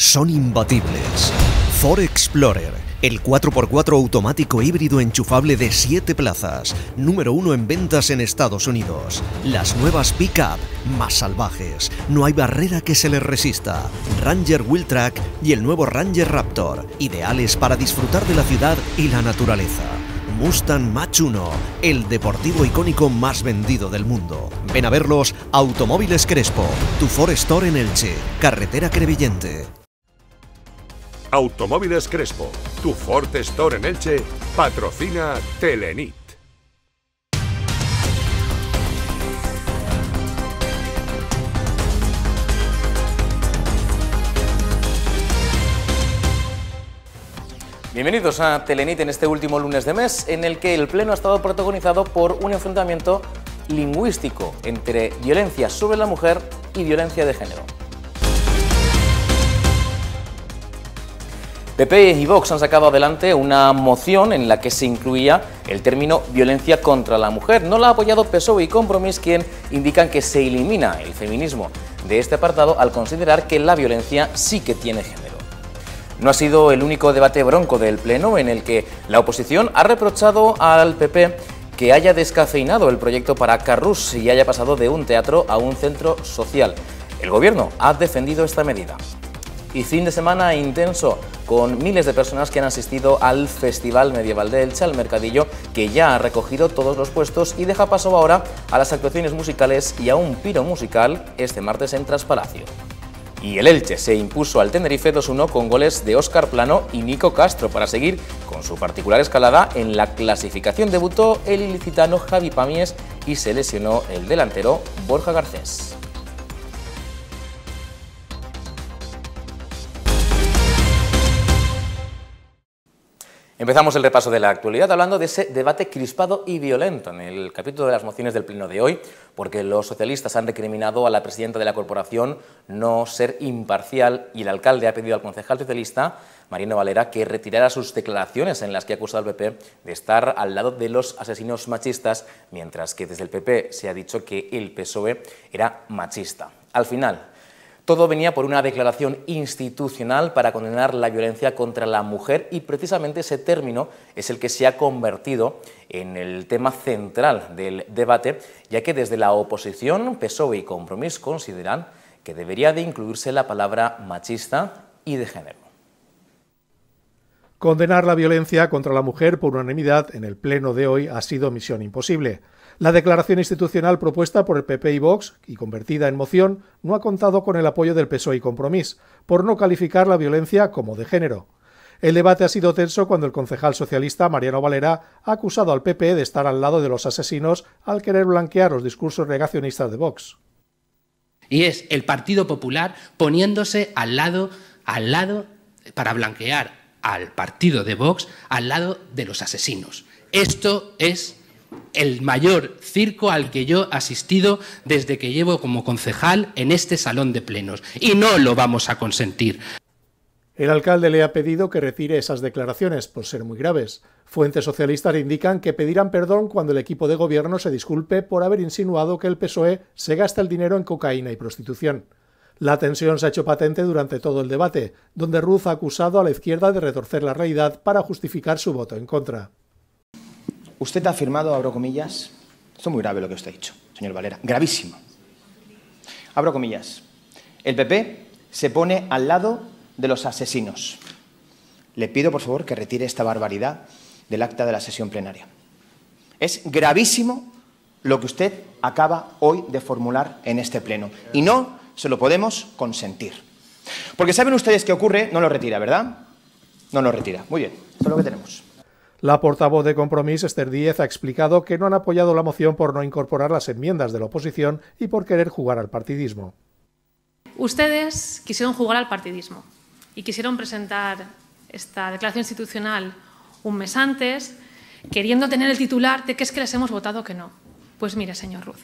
son imbatibles. Ford Explorer, el 4x4 automático híbrido enchufable de 7 plazas, número 1 en ventas en Estados Unidos. Las nuevas pickup más salvajes, no hay barrera que se les resista. Ranger Track... y el nuevo Ranger Raptor, ideales para disfrutar de la ciudad y la naturaleza. Mustang Mach 1, el deportivo icónico más vendido del mundo. Ven a verlos Automóviles Crespo, tu Ford Store en Elche, carretera Crevillente, Automóviles Crespo, tu forte Store en Elche, patrocina Telenit. Bienvenidos a Telenit en este último lunes de mes, en el que el Pleno ha estado protagonizado por un enfrentamiento lingüístico entre violencia sobre la mujer y violencia de género. PP y Vox han sacado adelante una moción en la que se incluía el término violencia contra la mujer. No la ha apoyado PSOE y Compromís, quien indican que se elimina el feminismo de este apartado al considerar que la violencia sí que tiene género. No ha sido el único debate bronco del Pleno en el que la oposición ha reprochado al PP que haya descafeinado el proyecto para Carrus y haya pasado de un teatro a un centro social. El Gobierno ha defendido esta medida y fin de semana intenso con miles de personas que han asistido al Festival Medieval de Elche, al Mercadillo, que ya ha recogido todos los puestos y deja paso ahora a las actuaciones musicales y a un piro musical este martes en Traspalacio. Y el Elche se impuso al Tenerife 2-1 con goles de Óscar Plano y Nico Castro para seguir con su particular escalada en la clasificación. Debutó el ilicitano Javi Pamies y se lesionó el delantero Borja Garcés. Empezamos el repaso de la actualidad hablando de ese debate crispado y violento en el capítulo de las mociones del Pleno de hoy, porque los socialistas han recriminado a la presidenta de la corporación no ser imparcial y el alcalde ha pedido al concejal socialista, Marino Valera, que retirara sus declaraciones en las que ha acusado al PP de estar al lado de los asesinos machistas, mientras que desde el PP se ha dicho que el PSOE era machista. Al final, todo venía por una declaración institucional para condenar la violencia contra la mujer y precisamente ese término es el que se ha convertido en el tema central del debate, ya que desde la oposición, PSOE y Compromís consideran que debería de incluirse la palabra machista y de género. Condenar la violencia contra la mujer por unanimidad en el Pleno de hoy ha sido misión imposible. La declaración institucional propuesta por el PP y Vox, y convertida en moción, no ha contado con el apoyo del PSOE y Compromís, por no calificar la violencia como de género. El debate ha sido tenso cuando el concejal socialista Mariano Valera ha acusado al PP de estar al lado de los asesinos al querer blanquear los discursos negacionistas de Vox. Y es el Partido Popular poniéndose al lado, al lado, para blanquear al partido de Vox, al lado de los asesinos. Esto es el mayor circo al que yo he asistido desde que llevo como concejal en este salón de plenos. Y no lo vamos a consentir. El alcalde le ha pedido que retire esas declaraciones por ser muy graves. Fuentes socialistas indican que pedirán perdón cuando el equipo de gobierno se disculpe por haber insinuado que el PSOE se gasta el dinero en cocaína y prostitución. La tensión se ha hecho patente durante todo el debate, donde Ruz ha acusado a la izquierda de retorcer la realidad para justificar su voto en contra usted ha afirmado, abro comillas, esto es muy grave lo que usted ha dicho, señor Valera, gravísimo. Abro comillas, el PP se pone al lado de los asesinos. Le pido, por favor, que retire esta barbaridad del acta de la sesión plenaria. Es gravísimo lo que usted acaba hoy de formular en este pleno y no se lo podemos consentir. Porque saben ustedes qué ocurre, no lo retira, ¿verdad? No lo retira. Muy bien, esto es lo que tenemos. La portavoz de Compromís, Esther Díez, ha explicado que no han apoyado la moción por no incorporar las enmiendas de la oposición y por querer jugar al partidismo. Ustedes quisieron jugar al partidismo y quisieron presentar esta declaración institucional un mes antes, queriendo tener el titular de que es que les hemos votado que no. Pues mire, señor Ruth.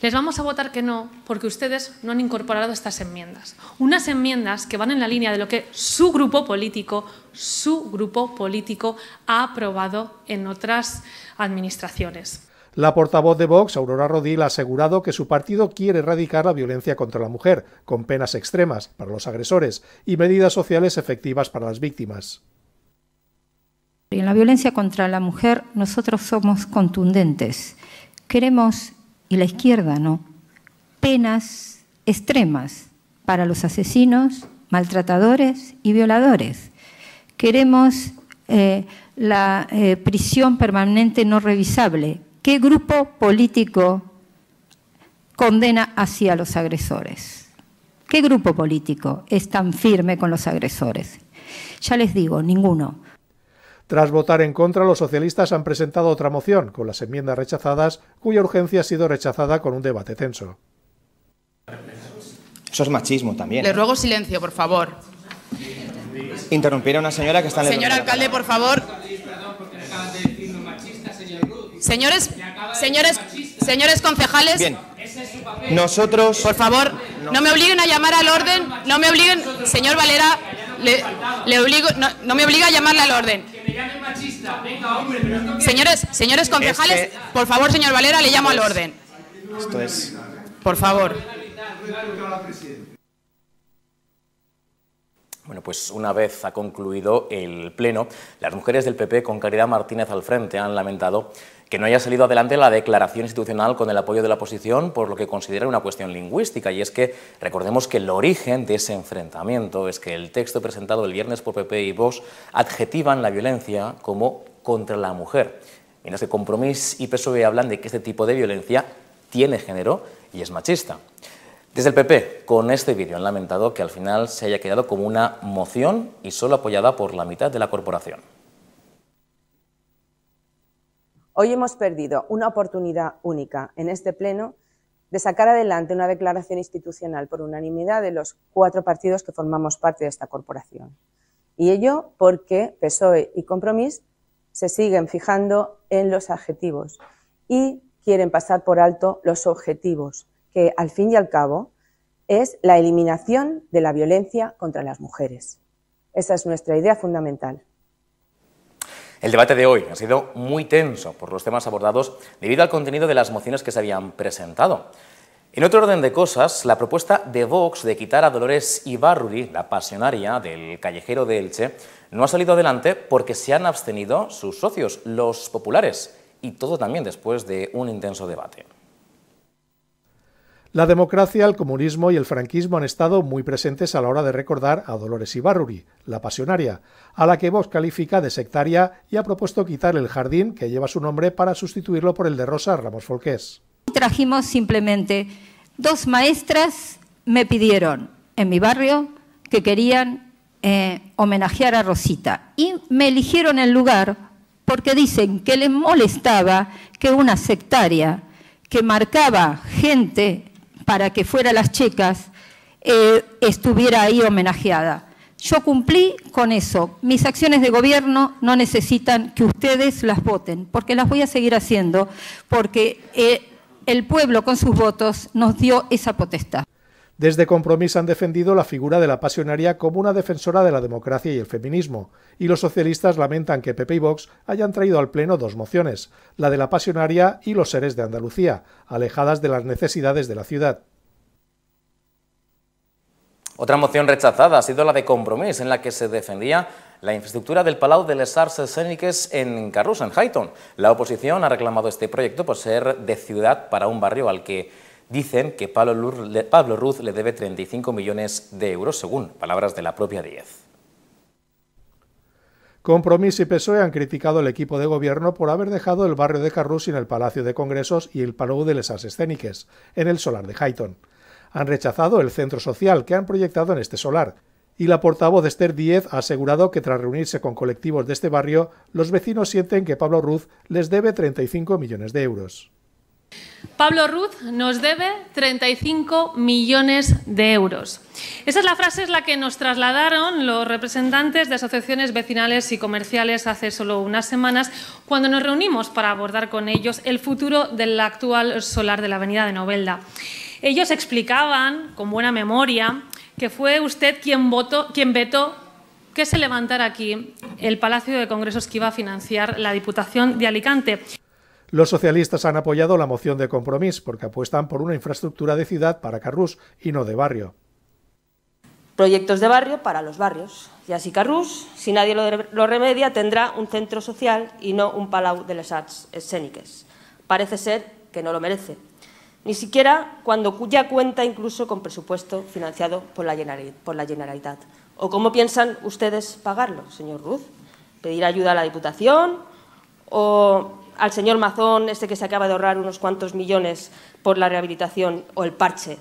Les vamos a votar que no porque ustedes no han incorporado estas enmiendas. Unas enmiendas que van en la línea de lo que su grupo político, su grupo político ha aprobado en otras administraciones. La portavoz de Vox, Aurora Rodil, ha asegurado que su partido quiere erradicar la violencia contra la mujer, con penas extremas para los agresores y medidas sociales efectivas para las víctimas. En la violencia contra la mujer nosotros somos contundentes. Queremos la izquierda no. Penas extremas para los asesinos, maltratadores y violadores. Queremos eh, la eh, prisión permanente no revisable. ¿Qué grupo político condena así a los agresores? ¿Qué grupo político es tan firme con los agresores? Ya les digo, ninguno tras votar en contra, los socialistas han presentado otra moción, con las enmiendas rechazadas, cuya urgencia ha sido rechazada con un debate tenso. Eso es machismo también. Le ¿eh? ruego silencio, por favor. Interrumpir a una señora que está en el... Señor alcalde, por favor. Señores, señores, señores concejales. Nosotros. Por favor, no me obliguen a llamar al orden. No me obliguen, señor Valera. Le, obligo, no, no me obliga a llamarle al orden. Señores, señores concejales, este por favor, señor Valera, le llamo al orden. Esto es... Por favor. Bueno, pues una vez ha concluido el Pleno, las mujeres del PP, con Caridad Martínez al frente, han lamentado que no haya salido adelante la declaración institucional con el apoyo de la oposición por lo que considera una cuestión lingüística. Y es que recordemos que el origen de ese enfrentamiento es que el texto presentado el viernes por PP y Vox adjetivan la violencia como contra la mujer. Mientras que Compromís y PSOE hablan de que este tipo de violencia tiene género y es machista. Desde el PP, con este vídeo han lamentado que al final se haya quedado como una moción y solo apoyada por la mitad de la corporación. Hoy hemos perdido una oportunidad única en este Pleno de sacar adelante una declaración institucional por unanimidad de los cuatro partidos que formamos parte de esta corporación. Y ello porque PSOE y Compromís se siguen fijando en los adjetivos y quieren pasar por alto los objetivos que al fin y al cabo es la eliminación de la violencia contra las mujeres. Esa es nuestra idea fundamental. El debate de hoy ha sido muy tenso por los temas abordados debido al contenido de las mociones que se habían presentado. En otro orden de cosas, la propuesta de Vox de quitar a Dolores Ibarruri, la pasionaria del callejero de Elche, no ha salido adelante porque se han abstenido sus socios, los populares, y todo también después de un intenso debate. La democracia, el comunismo y el franquismo han estado muy presentes a la hora de recordar a Dolores Ibarruri, la pasionaria, a la que Vox califica de sectaria y ha propuesto quitar el jardín que lleva su nombre para sustituirlo por el de Rosa Ramos Folqués. Trajimos simplemente dos maestras me pidieron en mi barrio que querían eh, homenajear a Rosita y me eligieron el lugar porque dicen que les molestaba que una sectaria que marcaba gente para que fuera las chicas, eh, estuviera ahí homenajeada. Yo cumplí con eso. Mis acciones de gobierno no necesitan que ustedes las voten, porque las voy a seguir haciendo, porque eh, el pueblo con sus votos nos dio esa potestad. Desde Compromís han defendido la figura de la pasionaria como una defensora de la democracia y el feminismo, y los socialistas lamentan que Pepe y Vox hayan traído al Pleno dos mociones, la de la pasionaria y los seres de Andalucía, alejadas de las necesidades de la ciudad. Otra moción rechazada ha sido la de Compromís, en la que se defendía la infraestructura del Palau de les Arts Escéniques en Carrus, en Highton. La oposición ha reclamado este proyecto por ser de ciudad para un barrio al que dicen que Pablo Ruz le debe 35 millones de euros, según palabras de la propia Díez. Compromís y PSOE han criticado al equipo de gobierno por haber dejado el barrio de Carrus sin el Palacio de Congresos y el Palau de les Arts Escéniques, en el solar de Highton. Han rechazado el centro social que han proyectado en este solar, y la portavoz Esther Díez ha asegurado que tras reunirse con colectivos de este barrio, los vecinos sienten que Pablo Ruz les debe 35 millones de euros. Pablo Ruz nos debe 35 millones de euros. Esa es la frase es la que nos trasladaron los representantes de asociaciones vecinales y comerciales hace solo unas semanas cuando nos reunimos para abordar con ellos el futuro del actual solar de la Avenida de Novelda. Ellos explicaban con buena memoria que fue usted quien, votó, quien vetó que se levantara aquí el Palacio de Congresos que iba a financiar la Diputación de Alicante. Los socialistas han apoyado la moción de compromiso porque apuestan por una infraestructura de ciudad para Carrús y no de barrio. Proyectos de barrio para los barrios. Y así Carrús, si nadie lo, remedia, tendrá un centro social y no un palau de las arts escénicas. Parece ser que no lo merece. Ni siquiera cuando ya cuenta incluso con presupuesto financiado por la, por la Generalitat. ¿O cómo piensan ustedes pagarlo, señor Ruz? ¿Pedir ayuda a la Diputación? ¿O al señor Mazón, este que se acaba de ahorrar unos cuantos millones por la rehabilitación o el parche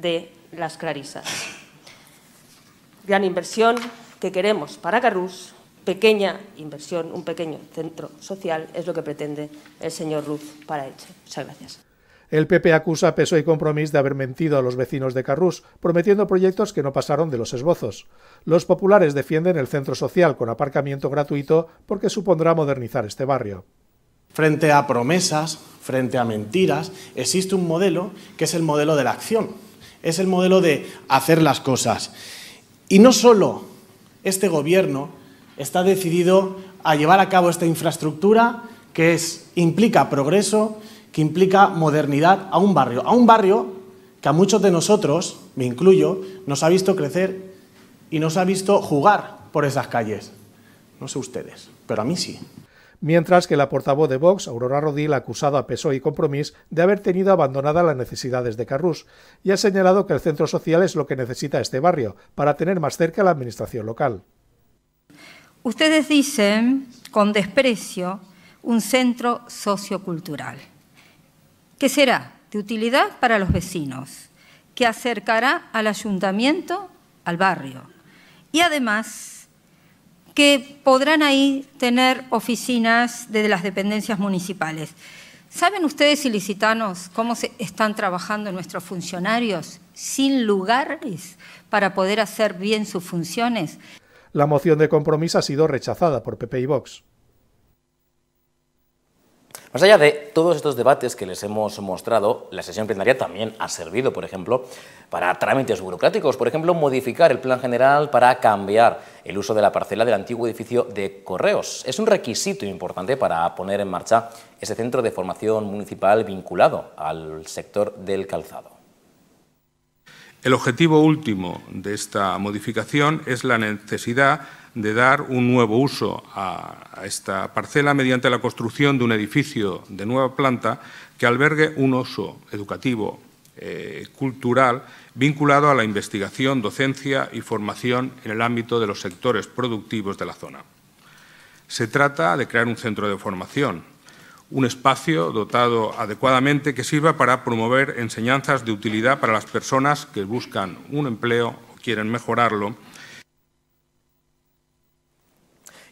de las clarisas. Gran inversión que queremos para Carrús, pequeña inversión, un pequeño centro social, es lo que pretende el señor Ruz para Eche. Muchas gracias. El PP acusa a PSOE y Compromís de haber mentido a los vecinos de Carrús, prometiendo proyectos que no pasaron de los esbozos. Los populares defienden el centro social con aparcamiento gratuito porque supondrá modernizar este barrio. Frente a promesas, frente a mentiras, existe un modelo que es el modelo de la acción, es el modelo de hacer las cosas. Y no solo este gobierno está decidido a llevar a cabo esta infraestructura que implica progreso, que implica modernidad a un barrio, a un barrio que a muchos de nosotros, me incluyo, nos ha visto crecer y nos ha visto jugar por esas calles. No sé ustedes, pero a mí sí mientras que la portavoz de Vox, Aurora Rodil, ha acusado a PSOE y Compromís de haber tenido abandonada las necesidades de Carrús y ha señalado que el centro social es lo que necesita este barrio para tener más cerca a la administración local. Ustedes dicen, con desprecio, un centro sociocultural. que será? De utilidad para los vecinos, que acercará al ayuntamiento al barrio y además que podrán ahí tener oficinas desde las dependencias municipales. ¿Saben ustedes, ilicitanos, cómo se están trabajando nuestros funcionarios sin lugares para poder hacer bien sus funciones? La moción de compromiso ha sido rechazada por PP y Vox. Más allá de todos estos debates que les hemos mostrado, la sesión plenaria también ha servido, por ejemplo, para trámites burocráticos, por ejemplo, modificar el plan general para cambiar el uso de la parcela del antiguo edificio de Correos. Es un requisito importante para poner en marcha ese centro de formación municipal vinculado al sector del calzado. El objetivo último de esta modificación es la necesidad de dar un nuevo uso a, esta parcela mediante la construcción de un edificio de nueva planta que albergue un uso educativo, eh, cultural, vinculado a la investigación, docencia y formación en el ámbito de los sectores productivos de la zona. Se trata de crear un centro de formación, un espacio dotado adecuadamente que sirva para promover enseñanzas de utilidad para las personas que buscan un empleo o quieren mejorarlo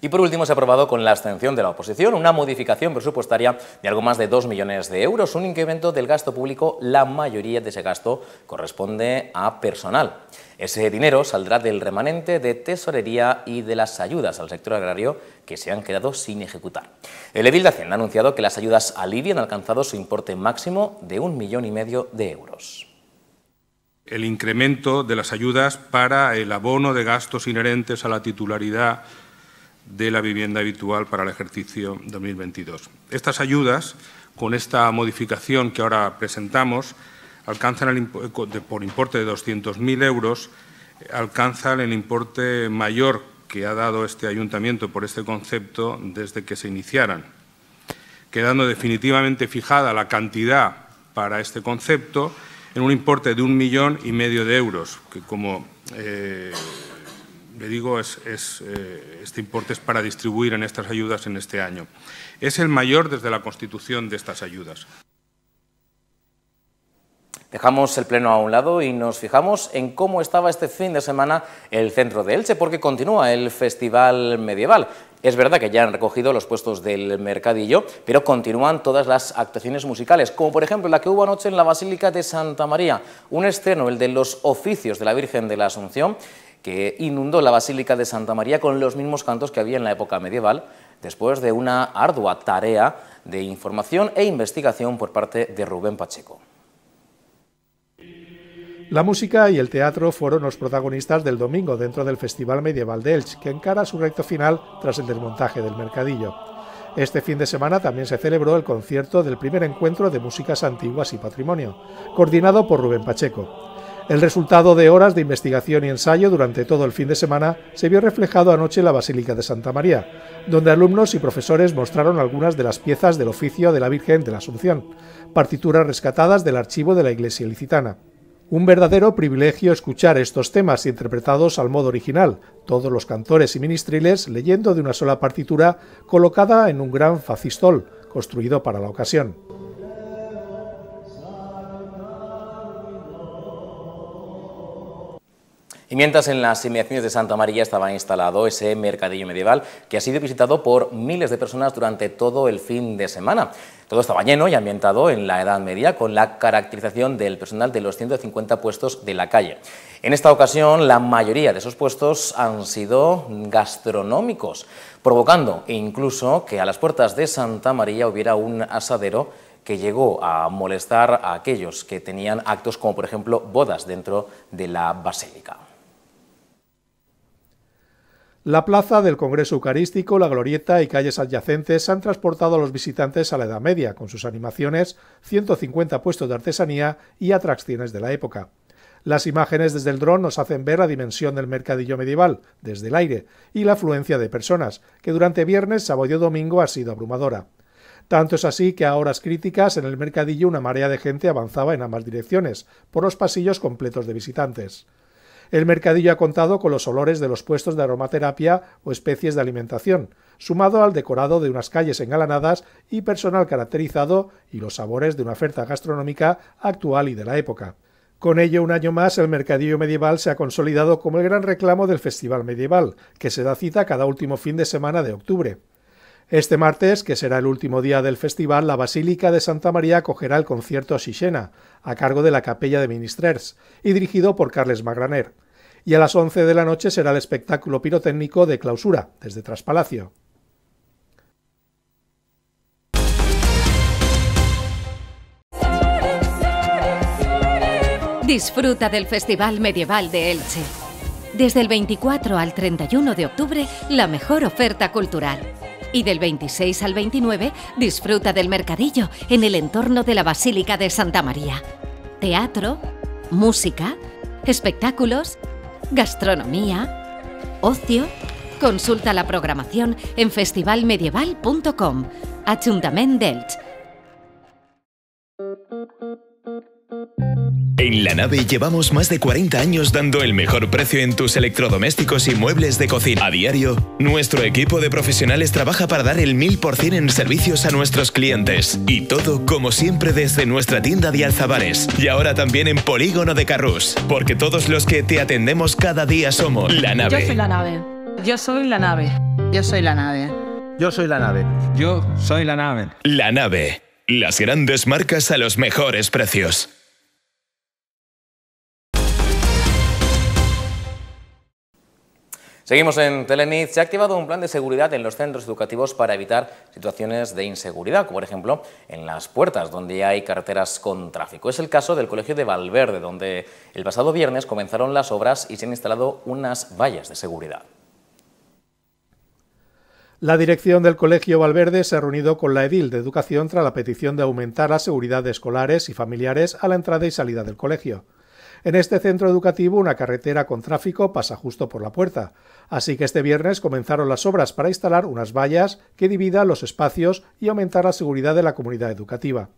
y por último, se ha aprobado con la abstención de la oposición una modificación presupuestaria de algo más de 2 millones de euros, un incremento del gasto público. La mayoría de ese gasto corresponde a personal. Ese dinero saldrá del remanente de tesorería y de las ayudas al sector agrario que se han quedado sin ejecutar. El edil de Hacienda ha anunciado que las ayudas al libia han alcanzado su importe máximo de un millón y medio de euros el incremento de las ayudas para el abono de gastos inherentes a la titularidad de la vivienda habitual para el ejercicio 2022. Estas ayudas, con esta modificación que ahora presentamos, alcanzan el, por importe de 200.000 euros, eh, alcanzan el importe mayor que ha dado este ayuntamiento por este concepto desde que se iniciaran, quedando definitivamente fijada la cantidad para este concepto en un importe de un millón y medio de euros, que como eh, le digo, es, es, eh, este importe es para distribuir en estas ayudas en este año. Es el mayor desde la constitución de estas ayudas. Dejamos el pleno a un lado y nos fijamos en cómo estaba este fin de semana el centro de Elche, porque continúa el Festival Medieval. Es verdad que ya han recogido los puestos del mercadillo, pero continúan todas las actuaciones musicales, como por ejemplo la que hubo anoche en la Basílica de Santa María, un estreno, el de los oficios de la Virgen de la Asunción, que inundó la Basílica de Santa María con los mismos cantos que había en la época medieval, después de una ardua tarea de información e investigación por parte de Rubén Pacheco. La música y el teatro fueron los protagonistas del domingo dentro del Festival Medieval de Elche, que encara su recto final tras el desmontaje del mercadillo. Este fin de semana también se celebró el concierto del primer encuentro de músicas antiguas y patrimonio, coordinado por Rubén Pacheco. El resultado de horas de investigación y ensayo durante todo el fin de semana se vio reflejado anoche en la Basílica de Santa María, donde alumnos y profesores mostraron algunas de las piezas del oficio de la Virgen de la Asunción, partituras rescatadas del archivo de la Iglesia Licitana. Un verdadero privilegio escuchar estos temas interpretados al modo original, todos los cantores y ministriles leyendo de una sola partitura colocada en un gran facistol, construido para la ocasión. Y mientras en las inmediaciones de Santa María estaba instalado ese mercadillo medieval que ha sido visitado por miles de personas durante todo el fin de semana. Todo estaba lleno y ambientado en la Edad Media con la caracterización del personal de los 150 puestos de la calle. En esta ocasión, la mayoría de esos puestos han sido gastronómicos, provocando incluso que a las puertas de Santa María hubiera un asadero que llegó a molestar a aquellos que tenían actos como por ejemplo bodas dentro de la basílica. La plaza del Congreso Eucarístico, la glorieta y calles adyacentes han transportado a los visitantes a la Edad Media, con sus animaciones, 150 puestos de artesanía y atracciones de la época. Las imágenes desde el dron nos hacen ver la dimensión del mercadillo medieval, desde el aire, y la afluencia de personas, que durante viernes, sábado y domingo ha sido abrumadora. Tanto es así que a horas críticas en el mercadillo una marea de gente avanzaba en ambas direcciones, por los pasillos completos de visitantes. El mercadillo ha contado con los olores de los puestos de aromaterapia o especies de alimentación, sumado al decorado de unas calles engalanadas y personal caracterizado y los sabores de una oferta gastronómica actual y de la época. Con ello, un año más, el mercadillo medieval se ha consolidado como el gran reclamo del Festival Medieval, que se da cita cada último fin de semana de octubre. Este martes, que será el último día del festival, la Basílica de Santa María acogerá el concierto Xixena, a cargo de la Capella de Ministrers, y dirigido por Carles Magraner. Y a las 11 de la noche será el espectáculo pirotécnico de clausura, desde Traspalacio. Disfruta del Festival Medieval de Elche. Desde el 24 al 31 de octubre, la mejor oferta cultural y del 26 al 29 disfruta del mercadillo en el entorno de la Basílica de Santa María. Teatro, música, espectáculos, gastronomía, ocio. Consulta la programación en festivalmedieval.com. Ayuntamiento. En la nave llevamos más de 40 años dando el mejor precio en tus electrodomésticos y muebles de cocina. A diario, nuestro equipo de profesionales trabaja para dar el 1000% en servicios a nuestros clientes. Y todo, como siempre, desde nuestra tienda de Alzabares. Y ahora también en Polígono de Carrus, Porque todos los que te atendemos cada día somos la nave. Yo soy la nave. Yo soy la nave. Yo soy la nave. Yo soy la nave. Yo soy la nave. La nave. Las grandes marcas a los mejores precios. Seguimos en Telenit. Se ha activado un plan de seguridad en los centros educativos para evitar situaciones de inseguridad, como por ejemplo en las puertas, donde hay carreteras con tráfico. Es el caso del Colegio de Valverde, donde el pasado viernes comenzaron las obras y se han instalado unas vallas de seguridad. La dirección del Colegio Valverde se ha reunido con la edil de Educación tras la petición de aumentar la seguridad de escolares y familiares a la entrada y salida del colegio. En este centro educativo una carretera con tráfico pasa justo por la puerta. Así que este viernes comenzaron las obras para instalar unas vallas que dividan los espacios y aumentar la seguridad de la comunidad educativa.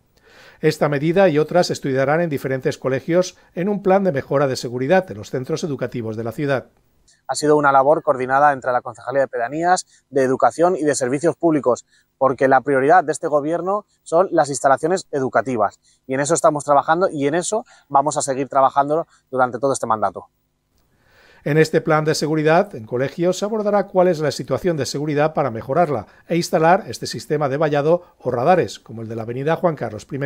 Esta medida y otras estudiarán en diferentes colegios en un plan de mejora de seguridad de los centros educativos de la ciudad. Ha sido una labor coordinada entre la Concejalía de Pedanías, de Educación y de Servicios Públicos, porque la prioridad de este gobierno son las instalaciones educativas. Y en eso estamos trabajando y en eso vamos a seguir trabajando durante todo este mandato. En este plan de seguridad, en colegios, se abordará cuál es la situación de seguridad para mejorarla e instalar este sistema de vallado o radares, como el de la avenida Juan Carlos I.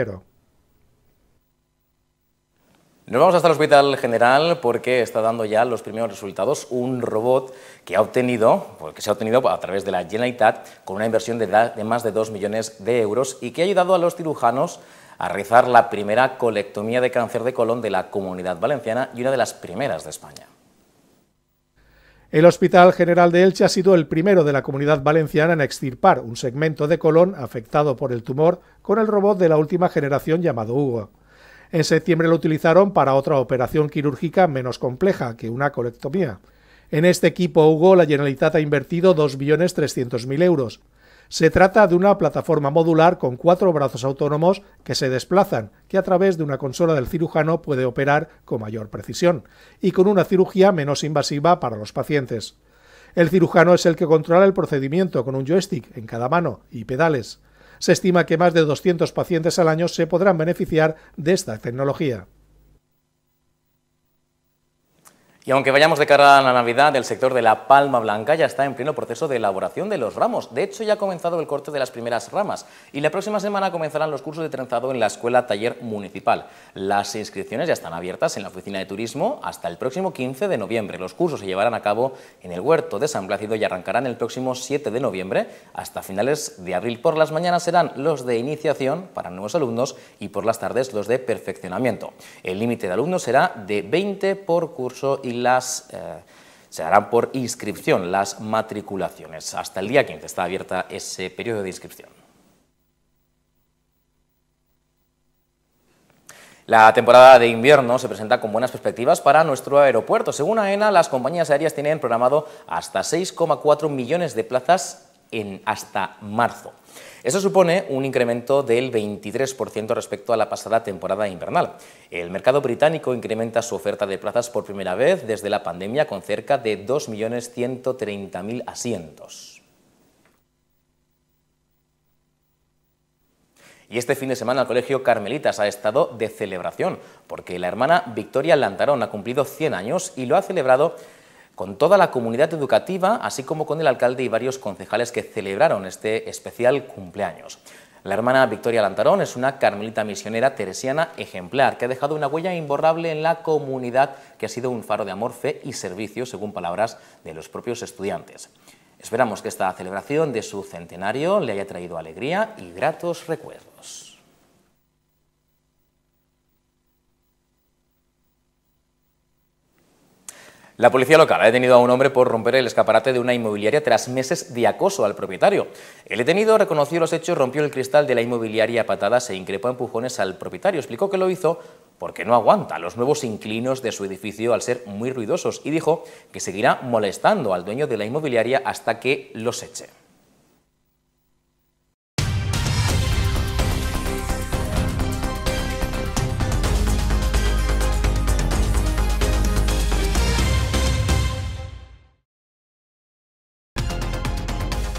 Nos vamos hasta el Hospital General porque está dando ya los primeros resultados un robot que ha obtenido, pues, que se ha obtenido a través de la Generalitat con una inversión de, de más de 2 millones de euros y que ha ayudado a los cirujanos a realizar la primera colectomía de cáncer de colon de la Comunidad Valenciana y una de las primeras de España. El Hospital General de Elche ha sido el primero de la comunidad valenciana en extirpar un segmento de colon afectado por el tumor con el robot de la última generación llamado Hugo. En septiembre lo utilizaron para otra operación quirúrgica menos compleja que una colectomía. En este equipo Hugo la Generalitat ha invertido 2.300.000 euros. Se trata de una plataforma modular con cuatro brazos autónomos que se desplazan, que a través de una consola del cirujano puede operar con mayor precisión, y con una cirugía menos invasiva para los pacientes. El cirujano es el que controla el procedimiento con un joystick en cada mano y pedales. Se estima que más de 200 pacientes al año se podrán beneficiar de esta tecnología. Y aunque vayamos de cara a la Navidad, el sector de la palma blanca ya está en pleno proceso de elaboración de los ramos. De hecho, ya ha comenzado el corte de las primeras ramas y la próxima semana comenzarán los cursos de trenzado en la Escuela Taller Municipal. Las inscripciones ya están abiertas en la Oficina de Turismo hasta el próximo 15 de noviembre. Los cursos se llevarán a cabo en el Huerto de San Plácido y arrancarán el próximo 7 de noviembre hasta finales de abril. Por las mañanas serán los de iniciación para nuevos alumnos y por las tardes los de perfeccionamiento. El límite de alumnos será de 20 por curso y las... Eh, se harán por inscripción las matriculaciones. Hasta el día 15 está abierta ese periodo de inscripción. La temporada de invierno se presenta con buenas perspectivas para nuestro aeropuerto. Según AENA, las compañías aéreas tienen programado hasta 6,4 millones de plazas en hasta marzo. Eso supone un incremento del 23% respecto a la pasada temporada invernal. El mercado británico incrementa su oferta de plazas por primera vez desde la pandemia con cerca de 2.130.000 asientos. Y este fin de semana el Colegio Carmelitas ha estado de celebración, porque la hermana Victoria Lantarón ha cumplido 100 años y lo ha celebrado con toda la comunidad educativa, así como con el alcalde y varios concejales que celebraron este especial cumpleaños. La hermana Victoria Lantarón es una carmelita misionera teresiana ejemplar que ha dejado una huella imborrable en la comunidad que ha sido un faro de amor, fe y servicio, según palabras de los propios estudiantes. Esperamos que esta celebración de su centenario le haya traído alegría y gratos recuerdos. La policía local ha detenido a un hombre por romper el escaparate de una inmobiliaria tras meses de acoso al propietario. El detenido reconoció los hechos, rompió el cristal de la inmobiliaria a patadas e increpó empujones al propietario. Explicó que lo hizo porque no aguanta los nuevos inclinos de su edificio al ser muy ruidosos y dijo que seguirá molestando al dueño de la inmobiliaria hasta que los eche.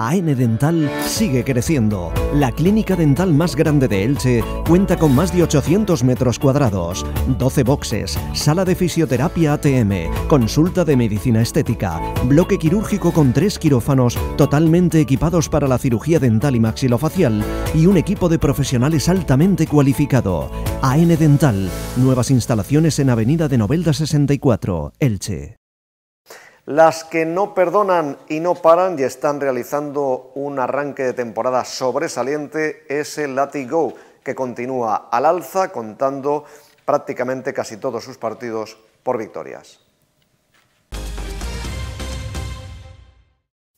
AN Dental sigue creciendo. La clínica dental más grande de Elche cuenta con más de 800 metros cuadrados, 12 boxes, sala de fisioterapia ATM, consulta de medicina estética, bloque quirúrgico con tres quirófanos totalmente equipados para la cirugía dental y maxilofacial y un equipo de profesionales altamente cualificado. AN Dental, nuevas instalaciones en Avenida de Novelda 64, Elche. Las que no perdonan y no paran y están realizando un arranque de temporada sobresaliente es el Latigo, que continúa al alza contando prácticamente casi todos sus partidos por victorias.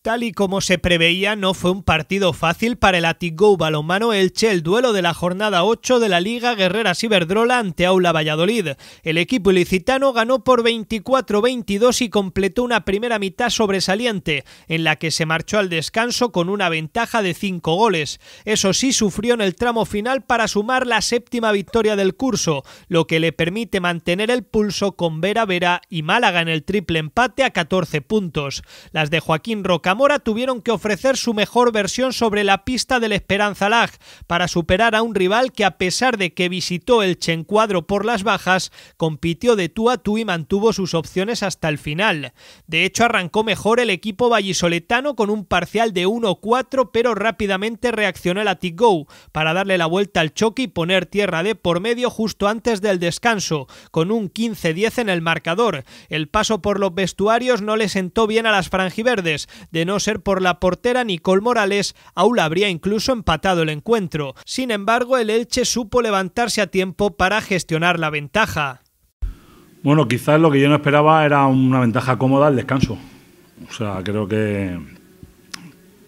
Tal y como se preveía, no fue un partido fácil para el Atigou Balonmano Elche el duelo de la jornada 8 de la Liga Guerrera Ciberdrola ante Aula Valladolid. El equipo ilicitano ganó por 24-22 y completó una primera mitad sobresaliente, en la que se marchó al descanso con una ventaja de 5 goles. Eso sí, sufrió en el tramo final para sumar la séptima victoria del curso, lo que le permite mantener el pulso con Vera Vera y Málaga en el triple empate a 14 puntos. Las de Joaquín Roca Zamora tuvieron que ofrecer su mejor versión sobre la pista del Esperanza Lag para superar a un rival que a pesar de que visitó el Chencuadro por las bajas, compitió de tú a tú y mantuvo sus opciones hasta el final. De hecho arrancó mejor el equipo vallisoletano con un parcial de 1-4 pero rápidamente reaccionó el Atigou para darle la vuelta al choque y poner tierra de por medio justo antes del descanso, con un 15-10 en el marcador. El paso por los vestuarios no le sentó bien a las franjiverdes, de no ser por la portera Nicole Morales, aún habría incluso empatado el encuentro. Sin embargo, el Elche supo levantarse a tiempo para gestionar la ventaja. Bueno, quizás lo que yo no esperaba era una ventaja cómoda al descanso. O sea, creo que,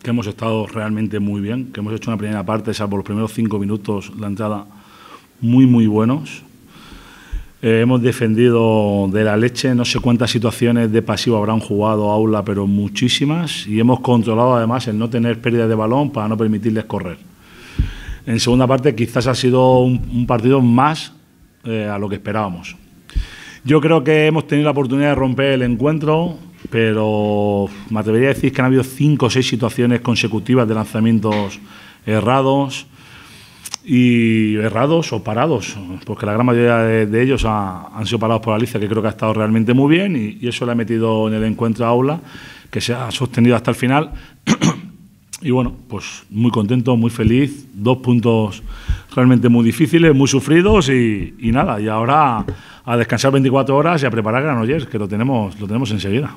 que hemos estado realmente muy bien, que hemos hecho una primera parte, por los primeros cinco minutos, la entrada muy, muy buenos. Eh, hemos defendido de la leche, no sé cuántas situaciones de pasivo habrán jugado aula, pero muchísimas, y hemos controlado además el no tener pérdidas de balón para no permitirles correr. En segunda parte quizás ha sido un, partido más eh, a lo que esperábamos. Yo creo que hemos tenido la oportunidad de romper el encuentro, pero me atrevería a decir que han habido cinco o seis situaciones consecutivas de lanzamientos errados y errados o parados, porque la gran mayoría de, ellos han sido parados por Alicia, que creo que ha estado realmente muy bien y, eso le ha metido en el encuentro a aula, que se ha sostenido hasta el final. y bueno, pues muy contento, muy feliz, dos puntos realmente muy difíciles, muy sufridos y, nada, y ahora a descansar 24 horas y a preparar Granollers, que lo tenemos, lo tenemos enseguida.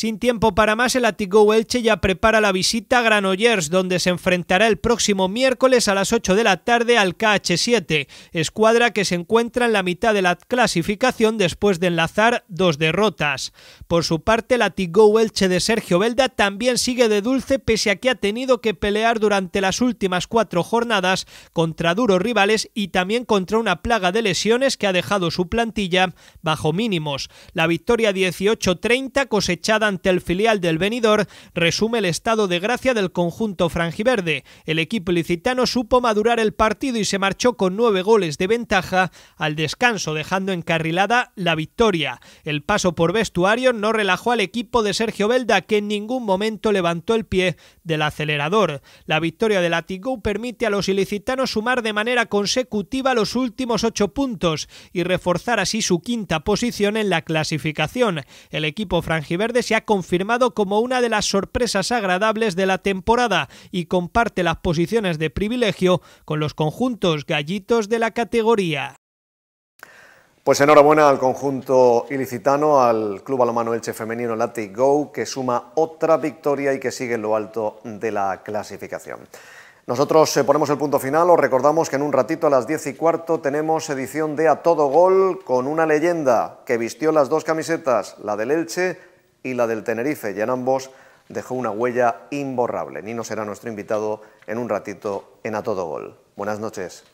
Sin tiempo para más, el Atigo Elche ya prepara la visita a Granollers, donde se enfrentará el próximo miércoles a las 8 de la tarde al KH7, escuadra que se encuentra en la mitad de la clasificación después de enlazar dos derrotas. Por su parte, el Atigo Elche de Sergio Belda también sigue de dulce pese a que ha tenido que pelear durante las últimas cuatro jornadas contra duros rivales y también contra una plaga de lesiones que ha dejado su plantilla bajo mínimos. La victoria 18-30 cosechada ante el filial del Benidorm resume el estado de gracia del conjunto franjiverde. El equipo ilicitano supo madurar el partido y se marchó con nueve goles de ventaja al descanso, dejando encarrilada la victoria. El paso por vestuario no relajó al equipo de Sergio Belda, que en ningún momento levantó el pie del acelerador. La victoria de la Tigou permite a los ilicitanos sumar de manera consecutiva los últimos ocho puntos y reforzar así su quinta posición en la clasificación. El equipo franjiverde se ha confirmado como una de las sorpresas agradables de la temporada y comparte las posiciones de privilegio con los conjuntos gallitos de la categoría. Pues enhorabuena al conjunto ilicitano, al Club Alomano Elche Femenino LATIC Go, que suma otra victoria y que sigue en lo alto de la clasificación. Nosotros eh, ponemos el punto final, os recordamos que en un ratito a las 10 y cuarto tenemos edición de A Todo Gol con una leyenda que vistió las dos camisetas, la del Elche y la del Tenerife, y en ambos dejó una huella imborrable. Nino será nuestro invitado en un ratito en A Todo Gol. Buenas noches.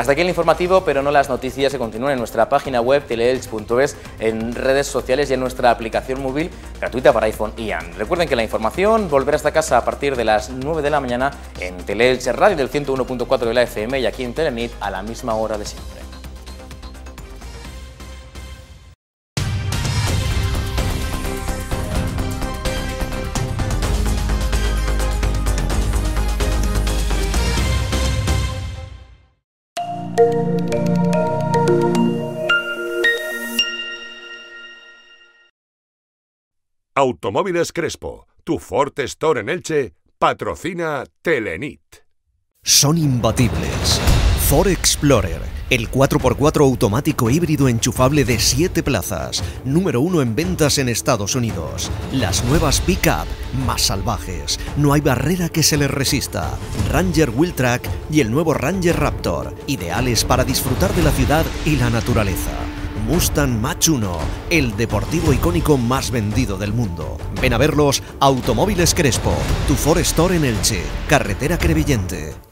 Hasta aquí el informativo, pero no las noticias se continúan en nuestra página web teleelch.es, en redes sociales y en nuestra aplicación móvil gratuita para iPhone y Android. Recuerden que la información volverá a esta casa a partir de las 9 de la mañana en Teleelch Radio del 101.4 de la FM y aquí en Telenit a la misma hora de siempre. Automóviles Crespo, tu Ford Store en Elche, patrocina Telenit. Son imbatibles. Ford Explorer el 4x4 automático híbrido enchufable de 7 plazas, número 1 en ventas en Estados Unidos. Las nuevas pickup más salvajes, no hay barrera que se les resista. Ranger Track y el nuevo Ranger Raptor, ideales para disfrutar de la ciudad y la naturaleza. Mustang Mach 1, el deportivo icónico más vendido del mundo. Ven a verlos Automóviles Crespo, tu Ford Store en Elche, carretera Crevillente.